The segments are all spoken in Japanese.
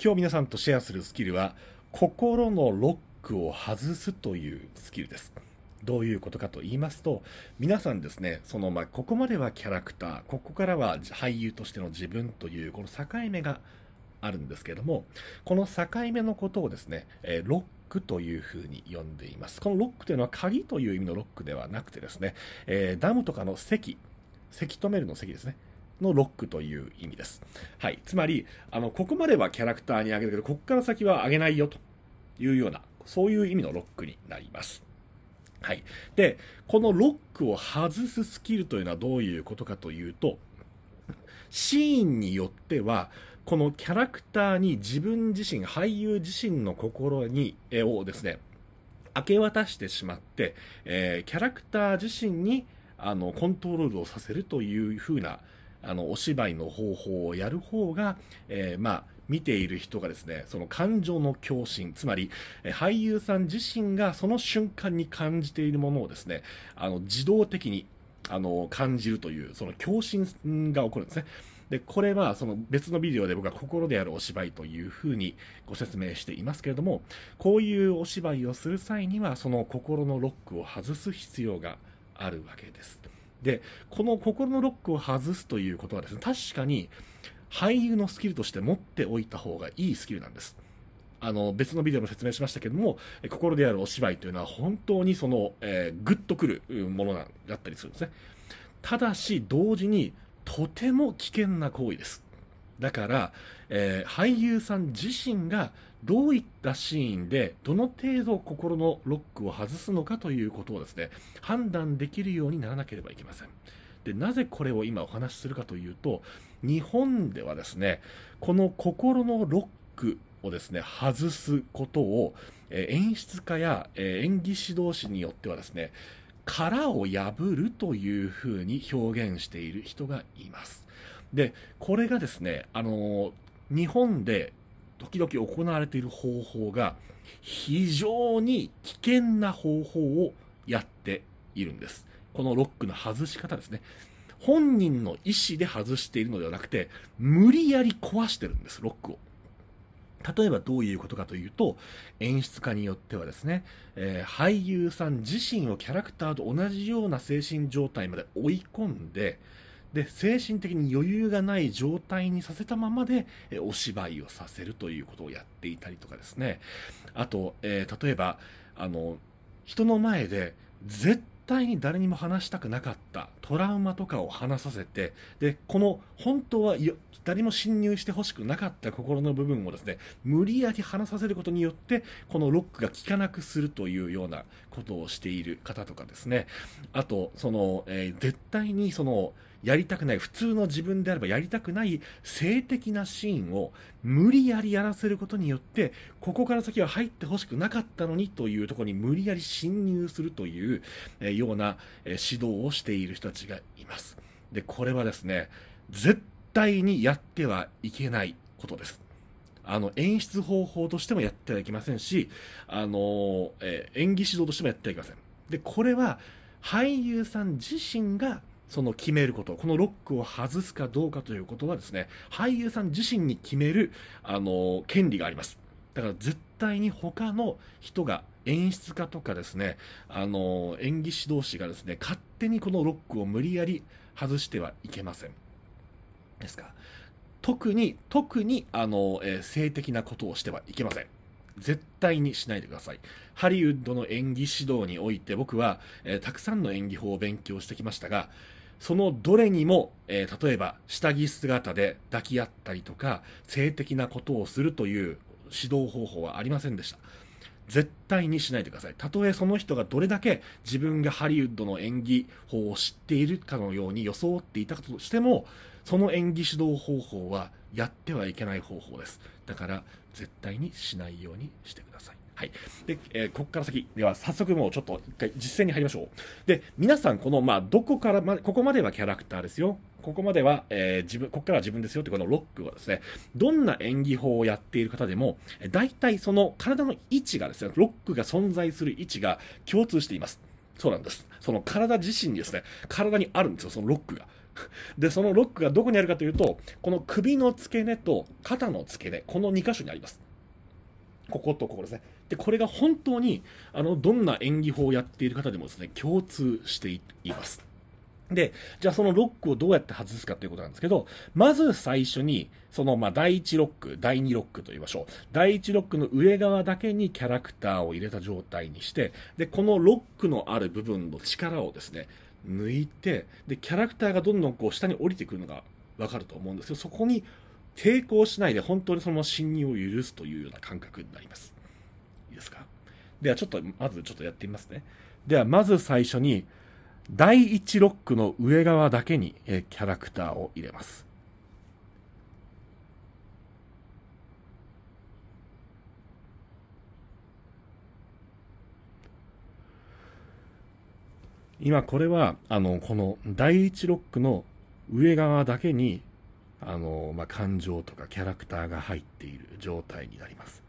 今日皆さんとシェアするスキルは、心のロックを外すというスキルです。どういうことかと言いますと、皆さんですね、その、まあ、ここまではキャラクター、ここからは俳優としての自分という、この境目があるんですけども、この境目のことをですね、えロックというふうに呼んでいます。このロックというのは鍵という意味のロックではなくてですね、えー、ダムとかの席せき止めるの席ですね。のロックという意味です。はい。つまり、あの、ここまではキャラクターにあげるけど、ここから先はあげないよというような、そういう意味のロックになります。はい。で、このロックを外すスキルというのはどういうことかというと、シーンによっては、このキャラクターに自分自身、俳優自身の心に、えをですね、明け渡してしまって、えー、キャラクター自身に、あの、コントロールをさせるというふうな、あのお芝居の方法をやる方が、えー、まあ見ている人がですね、その感情の共振、つまり、俳優さん自身がその瞬間に感じているものをですね、あの、自動的に、あの、感じるという、その共振が起こるんですね。で、これは、その別のビデオで僕は心であるお芝居というふうにご説明していますけれども、こういうお芝居をする際には、その心のロックを外す必要があるわけです。で、この心のロックを外すということはですね、確かに俳優のスキルとして持っておいた方がいいスキルなんです。あの、別のビデオも説明しましたけども、心であるお芝居というのは本当にその、えー、グッとくるものだったりするんですね。ただし、同時にとても危険な行為です。だから、えー、俳優さん自身がどういったシーンでどの程度心のロックを外すのかということをですね判断できるようにならなければいけませんでなぜこれを今お話しするかというと日本ではですねこの心のロックをですね外すことを、えー、演出家や、えー、演技指導士によってはですね殻を破るというふうに表現している人がいますで、これがですね、あの日本で時々行われている方法が、非常に危険な方法をやっているんです。このロックの外し方ですね。本人の意思で外しているのではなくて、無理やり壊してるんです、ロックを。例えばどういうことかというと、演出家によってはですね、えー、俳優さん自身をキャラクターと同じような精神状態まで追い込んで、で精神的に余裕がない状態にさせたままで、お芝居をさせるということをやっていたりとかですねあと、えー、例えばあの人の前で絶対に誰にも話したくなかったトラウマとかを話させてでこの本当は誰も侵入してほしくなかった心の部分をですね無理やり話させることによってこのロックが効かなくするというようなことをしている方とかですねあとその、えー、絶対にそのやりたくない、普通の自分であればやりたくない性的なシーンを無理やりやらせることによって、ここから先は入ってほしくなかったのにというところに無理やり侵入するという、ような、指導をしている人たちがいます。で、これはですね、絶対にやってはいけないことです。あの、演出方法としてもやってはいけませんし、あの、え演技指導としてもやってはいけません。で、これは俳優さん自身がその決めること、このロックを外すかどうかということはですね、俳優さん自身に決める、あの、権利があります。だから絶対に他の人が、演出家とかですね、あの、演技指導士がですね、勝手にこのロックを無理やり外してはいけません。ですか。特に、特に、あの、えー、性的なことをしてはいけません。絶対にしないでください。ハリウッドの演技指導において僕は、えー、たくさんの演技法を勉強してきましたが、そのどれにも、えー、例えば下着姿で抱き合ったりとか、性的なことをするという指導方法はありませんでした。絶対にしないでください。たとえその人がどれだけ自分がハリウッドの演技法を知っているかのように装っていたとしても、その演技指導方法はやってはいけない方法です。だから絶対にしないようにしてください。はい。で、えー、ここから先、では早速もうちょっと一回実践に入りましょう。で、皆さんこの、まあ、どこからま、ここまではキャラクターですよ。ここまでは、えー、自分、ここからは自分ですよってこのロックはですね、どんな演技法をやっている方でも、大体その体の位置がですね、ロックが存在する位置が共通しています。そうなんです。その体自身にですね、体にあるんですよ、そのロックが。で、そのロックがどこにあるかというと、この首の付け根と肩の付け根、この2箇所にあります。こことここですね。でこれが本当にあのどんな演技法をやっている方でもですね共通していますで、じゃあそのロックをどうやって外すかということなんですけど、まず最初に、そのまあ第1ロック、第2ロックと言いましょう。第1ロックの上側だけにキャラクターを入れた状態にして、で、このロックのある部分の力をですね、抜いて、で、キャラクターがどんどんこう下に降りてくるのがわかると思うんですけど、そこに抵抗しないで本当にそのまま侵入を許すというような感覚になります。いですかではちょっと、まずちょっとやってみますね。ではまず最初に、第1ロックの上側だけに、えキャラクターを入れます。今これは、あの、この第1ロックの上側だけに、あの、まあ、感情とかキャラクターが入っている状態になります。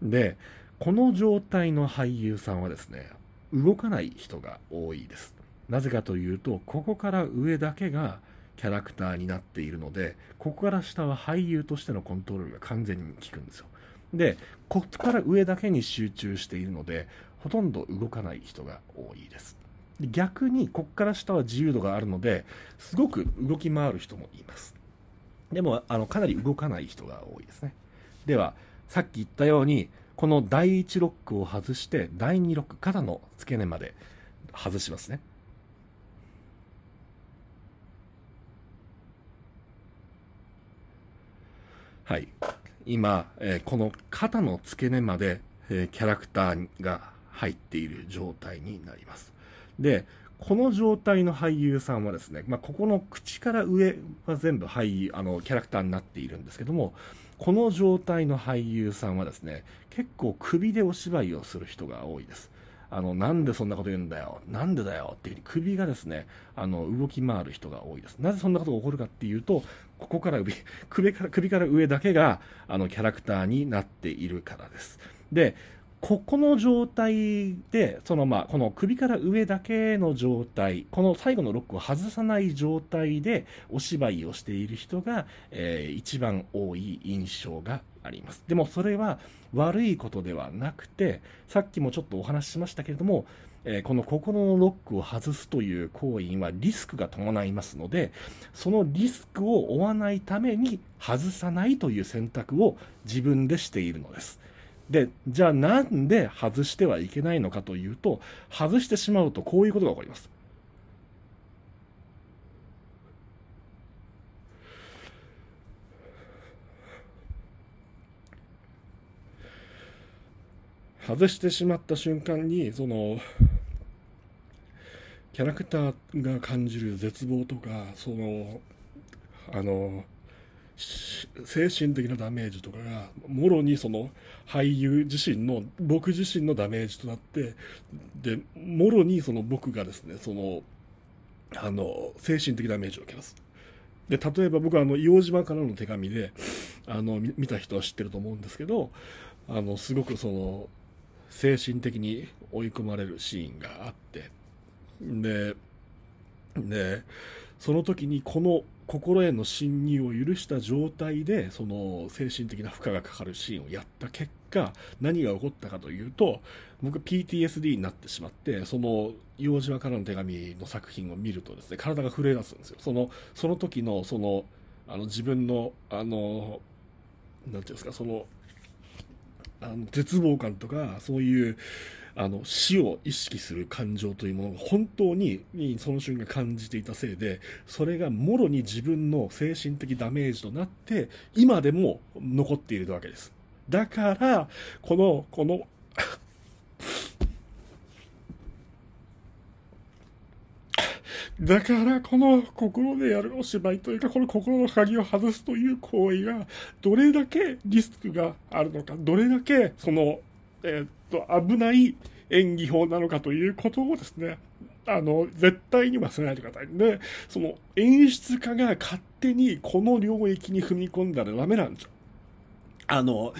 で、この状態の俳優さんはですね、動かない人が多いです。なぜかというと、ここから上だけがキャラクターになっているので、ここから下は俳優としてのコントロールが完全に効くんですよ。で、こっから上だけに集中しているので、ほとんど動かない人が多いです。逆に、こっから下は自由度があるので、すごく動き回る人もいます。でも、あの、かなり動かない人が多いですね。では、さっき言ったように、この第1ロックを外して第2ロックからの付け根まで外しますねはい今、えー、この肩の付け根まで、えー、キャラクターが入っている状態になりますでこの状態の俳優さんはですね、まあ、ここの口から上は全部俳優あのキャラクターになっているんですけどもこの状態の俳優さんはですね、結構首でお芝居をする人が多いです。あの、なんでそんなこと言うんだよ、なんでだよっていうふうに首がですね、あの、動き回る人が多いです。なぜそんなことが起こるかっていうと、ここから首から首から上だけが、あの、キャラクターになっているからです。で、ここの状態で、そのまあ、この首から上だけの状態、この最後のロックを外さない状態でお芝居をしている人が、えー、一番多い印象があります。でもそれは悪いことではなくて、さっきもちょっとお話ししましたけれども、えー、この心のロックを外すという行為はリスクが伴いますので、そのリスクを負わないために外さないという選択を自分でしているのです。で、じゃあなんで外してはいけないのかというと、外してしまうとこういうことが起こります。外してしまった瞬間に、その、キャラクターが感じる絶望とか、その、あの、精神的なダメージとかがもろにその俳優自身の僕自身のダメージとなってでもろにその僕がですねそのあの精神的ダメージを受けます。で例えば僕はあの硫黄島からの手紙であの見た人は知ってると思うんですけどあのすごくその精神的に追い込まれるシーンがあってででその時にこの心への侵入を許した状態でその精神的な負荷がかかるシーンをやった結果何が起こったかというと僕 PTSD になってしまってその洋島からの手紙の作品を見るとですね体が震え出すんですよそのその時のそのあの自分のあのて言うんですかそのあの絶望感とかそういうあの死を意識する感情というものが本当にその瞬間感じていたせいでそれがもろに自分の精神的ダメージとなって今でも残っているわけですだからこのこの だからこの心でやるお芝居というかこの心の鍵を外すという行為がどれだけリスクがあるのかどれだけその、えーと危ない演技法なのかということをですね、あの、絶対に忘れないでください。で、その演出家が勝手にこの領域に踏み込んだらダメなんですよ。あの、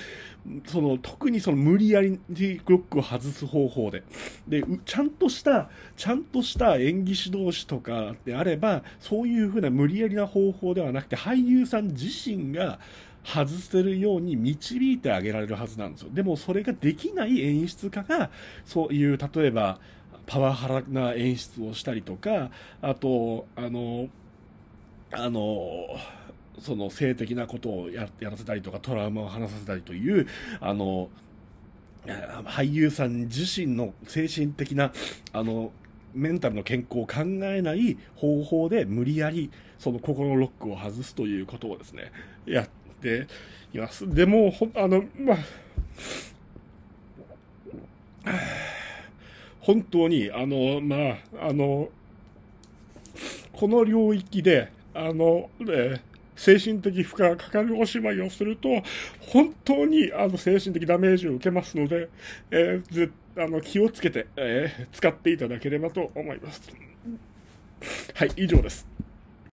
その、特にその無理やりロックを外す方法で。で、ちゃんとした、ちゃんとした演技指導士とかであれば、そういうふうな無理やりな方法ではなくて、俳優さん自身が、外せるように導いてあげられるはずなんですよ。でもそれができない演出家が、そういう、例えば、パワハラな演出をしたりとか、あと、あの、あの、その性的なことをやらせたりとか、トラウマを話させたりという、あの、俳優さん自身の精神的な、あの、メンタルの健康を考えない方法で無理やりその心のロックを外すということをですね、やっています。でも、ほ、あの、まあ、本当に、あの、まあ、あの、この領域で、あの、えー、精神的負荷がかかるお芝居をすると、本当にあの精神的ダメージを受けますので、えー、ずあの気をつけて、えー、使っていただければと思います。はい、以上です。